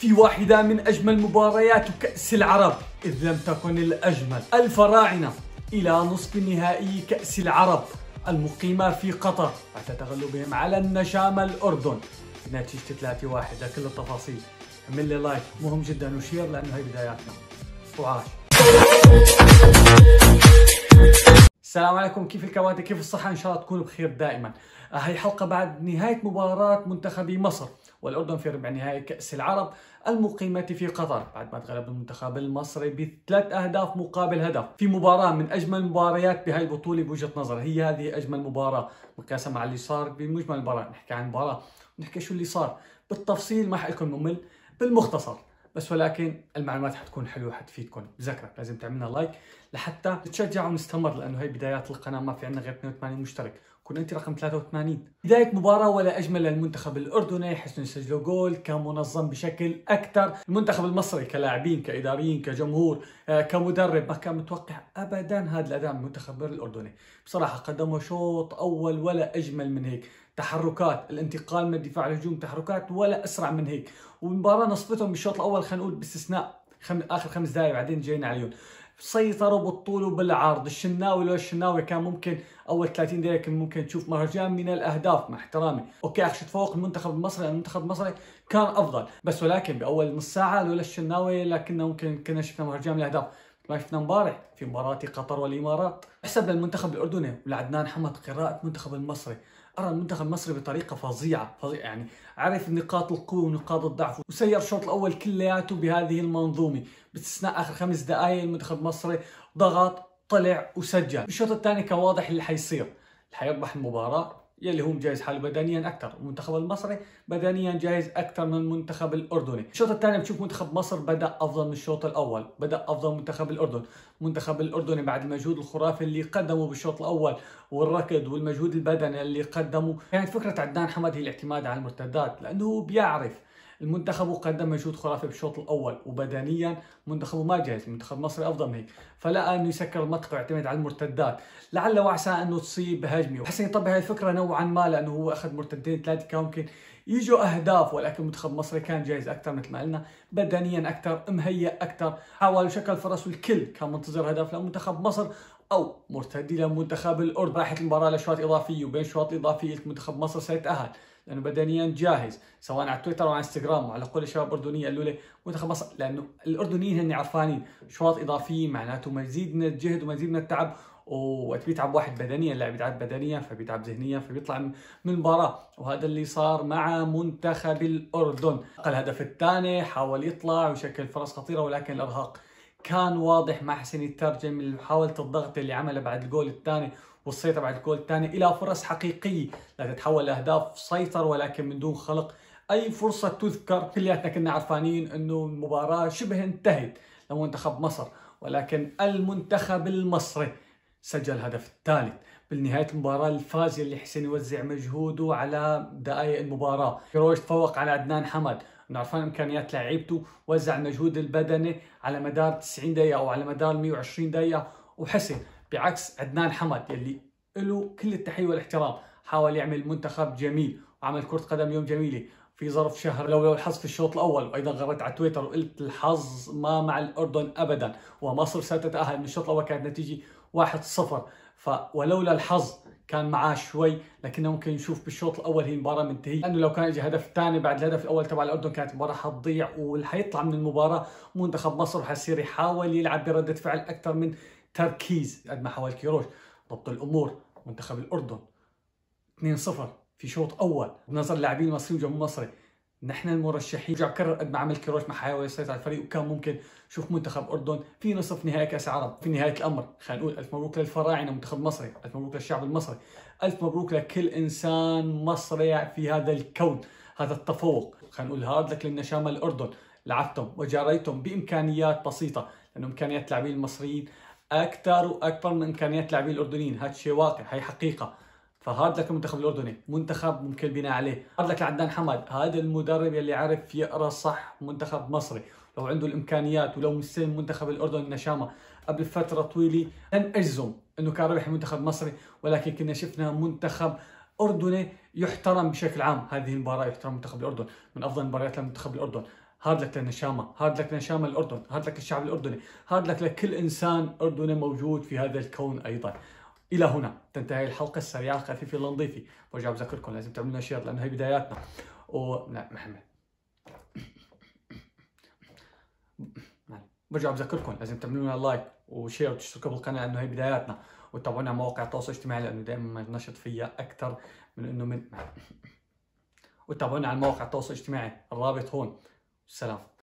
في واحدة من أجمل مباريات كأس العرب إذ لم تكن الأجمل الفراعنة إلى نصف نهائي كأس العرب المقيمة في قطر بعد تغلبهم على النشامة نتيجه بنتيجة 3-1 كل التفاصيل اعمل لي لايك مهم جدا وشير لأنه هي بداياتنا وعاش السلام عليكم كيف الكوادر كيف الصحة إن شاء الله تكونوا بخير دائما هاي حلقة بعد نهاية مباراة منتخبي مصر والأردن في ربع نهائي كأس العرب المقيمة في قطر بعد ما تغلب المنتخب المصري بثلاث أهداف مقابل هدف في مباراة من أجمل المباريات بهذه البطولة بوجهة نظري هي هذه أجمل مباراة مقياسة مع اللي صار بمجمل المباراة نحكي عن المباراة ونحكي شو اللي صار بالتفصيل ما حيكون ممل بالمختصر بس ولكن المعلومات حتكون حلوه حتفيدكم بذكرك لازم تعملنا لايك لحتى تشجع ونستمر لانه هي بدايات القناه ما في عندنا غير 82 مشترك انت رقم 83 بداية مباراة ولا أجمل للمنتخب الأردني حسن يسجلوا جول كان منظم بشكل أكثر المنتخب المصري كلاعبين كإداريين كجمهور آه، كمدرب ما كان متوقع أبدا هذا الأداء من المنتخب الأردني بصراحة قدموا شوط أول ولا أجمل من هيك تحركات الانتقال من الدفاع الهجوم تحركات ولا أسرع من هيك والمباراة نصفتهم بالشوط الأول خلينا نقول باستثناء خم... اخر خمس دقائق بعدين جينا عليهم سيطروا بالطول وبالعرض الشناوي لو الشناوي كان ممكن اول 30 دقيقه كان ممكن تشوف مهرجان من الاهداف مع احترامي اوكي اخش تفوق المنتخب المصري المنتخب المصري كان افضل بس ولكن باول نص ساعه لولا الشناوي لكن ممكن كنا شفنا مهرجان من الاهداف ما شفنا امبارح في مباراه قطر والامارات احسب المنتخب الاردني ولعدنان حمد قراءه المنتخب المصري ارى المنتخب المصري بطريقه فظيعه فظيعه يعني عرف نقاط القوه ونقاط الضعف وسير الشوط الاول كلياته بهذه المنظومه باستثناء اخر خمس دقائق المنتخب المصري ضغط طلع وسجل الشوط الثاني كان واضح اللي حيصير اللي حيربح المباراه يلي هو مجهز حاله بدنيا اكثر، المنتخب المصري بدنيا جاهز اكثر من المنتخب الاردني، الشوط الثاني بتشوف منتخب مصر بدا افضل من الشوط الاول، بدا افضل من منتخب الاردن، منتخب الاردني بعد المجهود الخرافي اللي قدمه بالشوط الاول والركض والمجهود البدني اللي قدمه، كانت يعني فكره عدنان حمد هي الاعتماد على المرتدات لانه هو بيعرف المنتخب قدم مجهود خرافي بالشوط الاول وبدنيا منتخبه ما جاهز منتخب مصري افضل من هيك فلا انه يسكر المنطقه ويعتمد على المرتدات لعل وعسى انه تصيب هجمه وحسن يطبق هاي الفكره نوعا ما لانه هو اخذ مرتدين ثلاثه كان ممكن يجوا اهداف ولكن منتخب المصري كان جاهز اكثر مثل ما قلنا بدنيا اكثر مهيئ اكثر حاول شكل فرص والكل كان منتظر هدف لمنتخب مصر او مرتدي لمنتخب الاردن راحت المباراه لشوط اضافيه وبين شوط اضافيه منتخب مصر سيتاهل لانه بدنيا جاهز سواء على تويتر او على انستغرام وعلى كل الشباب الاردنيه قالوا لي منتخب مصر لانه الاردنيين هن عرفانين شواط اضافيه معناته مزيد من الجهد ومزيد من التعب ووقت بيتعب واحد بدنيا اللاعب بيتعب بدنيا فبيتعب ذهنيا فبيطلع من المباراه وهذا اللي صار مع منتخب الاردن الهدف الثاني حاول يطلع ويشكل فرص خطيره ولكن الارهاق كان واضح ما حسين يترجم من محاولة الضغط اللي عملها بعد الجول الثاني والسيطرة بعد الجول الثاني إلى فرص حقيقية لا تتحول لأهداف سيطر ولكن من دون خلق أي فرصة تذكر كلياتنا كنا عرفانين أنه المباراة شبه انتهت لمنتخب مصر ولكن المنتخب المصري سجل الهدف الثالث بالنهاية المباراة الفاز اللي حسين يوزع مجهوده على دقائق المباراة كروش تفوق على عدنان حمد نعرفان امكانيات لعيبته وزع المجهود البدني على مدار 90 دقيقة او على مدار 120 دقيقة وحسن بعكس عدنان حمد يلي له كل التحية والاحترام حاول يعمل منتخب جميل وعمل كرة قدم يوم جميلة في ظرف شهر لولا الحظ في الشوط الاول وايضا غردت على تويتر وقلت الحظ ما مع الاردن ابدا ومصر ستتاهل من الشوط الاول كانت نتيجه 1-0 فولولا الحظ كان معاه شوي لكنه ممكن نشوف بالشوط الاول هي المباراه منتهيه لانه لو كان اجى هدف ثاني بعد الهدف الاول تبع الاردن كانت المباراه حتضيع واللي حيطلع من المباراه منتخب مصر حيصير يحاول يلعب برده فعل اكثر من تركيز قد ما حاول كيروش ضبط الامور منتخب الاردن 2-0 في شوط اول بنظر اللاعبين المصريين والجمهور المصري نحن المرشحين رجع كرر قد ما عمل كروش ما حاول يسيطر على الفريق وكان ممكن شوف منتخب اردن في نصف نهائي كاس العرب في نهايه الامر خلينا نقول الف مبروك للفراعنه منتخب مصري الف مبروك للشعب المصري الف مبروك لكل انسان مصري في هذا الكون هذا التفوق خلينا نقول هارد لك للنشامه الاردن لعبتم وجاريتم بامكانيات بسيطه لانه امكانيات اللاعبين المصريين اكثر واكبر من امكانيات اللاعبين الاردنيين هذا شيء واقع هي حقيقه فهذا لك المنتخب الاردني منتخب ممكن بناء عليه هذا لك عدنان حمد هذا المدرب يلي عرف يقرا صح منتخب مصري لو عنده الامكانيات ولو مستلم منتخب الاردن نشامه قبل فتره طويله لن اجزم انه كان ربح منتخب مصري ولكن كنا شفنا منتخب اردني يحترم بشكل عام هذه المباراه يحترم منتخب الاردن من افضل المباريات لمنتخب الاردن هاد لك للنشامة هاد لك لنشامة الأردن هاد لك للشعب الأردني هاد لك لكل إنسان أردني موجود في هذا الكون أيضا الى هنا تنتهي الحلقه السريعه الخفيفه اللنظيفه برجع بذكركم لازم تعملوا لنا شير لانه هي بداياتنا و لا محمد برجع بذكركم لازم تعملوا لنا لايك وشير وتشتركوا بالقناه لانه هي بداياتنا وتابعونا على مواقع التواصل الاجتماعي لانه دائما نشط فيها اكثر من انه من وتابعونا على مواقع التواصل الاجتماعي الرابط هون سلام